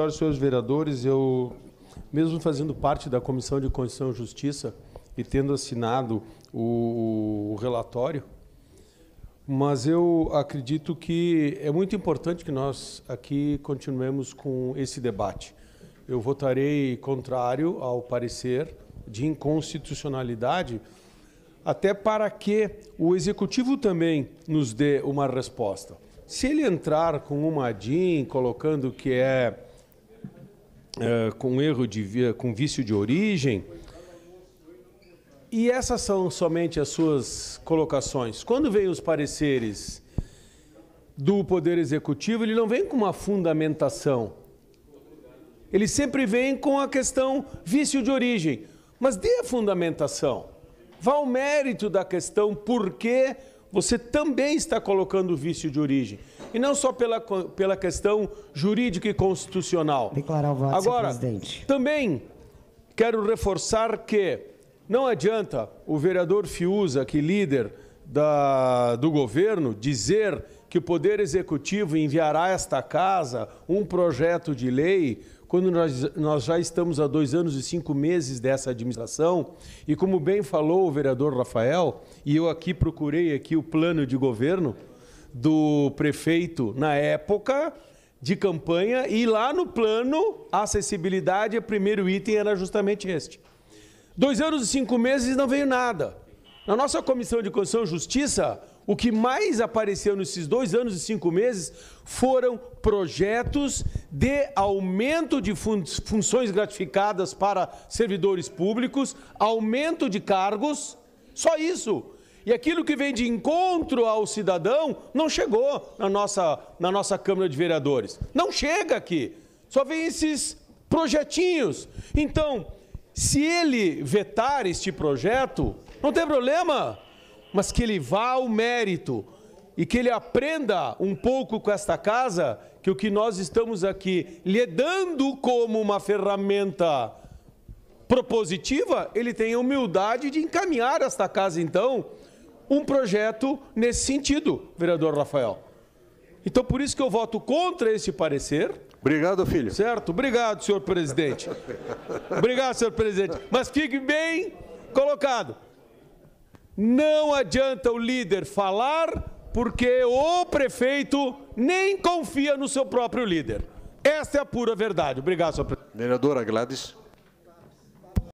Senhoras e senhores vereadores, eu, mesmo fazendo parte da Comissão de Constituição e Justiça e tendo assinado o, o relatório, mas eu acredito que é muito importante que nós aqui continuemos com esse debate. Eu votarei contrário ao parecer de inconstitucionalidade, até para que o executivo também nos dê uma resposta. Se ele entrar com uma DIN colocando que é eh, com erro de eh, com vício de origem. E essas são somente as suas colocações. Quando vêm os pareceres do Poder Executivo, ele não vem com uma fundamentação. Ele sempre vem com a questão vício de origem. Mas dê a fundamentação. Vá ao mérito da questão por que você também está colocando o vício de origem. E não só pela, pela questão jurídica e constitucional. Declarar o voto, Agora, presidente. também quero reforçar que não adianta o vereador Fiuza, que é líder da, do governo dizer que o Poder Executivo enviará a esta casa um projeto de lei, quando nós, nós já estamos há dois anos e cinco meses dessa administração, e como bem falou o vereador Rafael, e eu aqui procurei aqui o plano de governo do prefeito na época de campanha, e lá no plano, acessibilidade, o primeiro item era justamente este. Dois anos e cinco meses não veio nada. Na nossa Comissão de Constituição e Justiça, o que mais apareceu nesses dois anos e cinco meses foram projetos de aumento de funções gratificadas para servidores públicos, aumento de cargos, só isso. E aquilo que vem de encontro ao cidadão não chegou na nossa, na nossa Câmara de Vereadores. Não chega aqui. Só vem esses projetinhos. Então, se ele vetar este projeto, não tem problema, mas que ele vá ao mérito e que ele aprenda um pouco com esta casa que o que nós estamos aqui lhe dando como uma ferramenta propositiva, ele tem a humildade de encaminhar esta casa então um projeto nesse sentido, vereador Rafael. Então, por isso que eu voto contra esse parecer. Obrigado, filho. Certo? Obrigado, senhor presidente. Obrigado, senhor presidente. Mas fique bem colocado. Não adianta o líder falar porque o prefeito nem confia no seu próprio líder. Esta é a pura verdade. Obrigado, senhor presidente. Vereadora Gladys.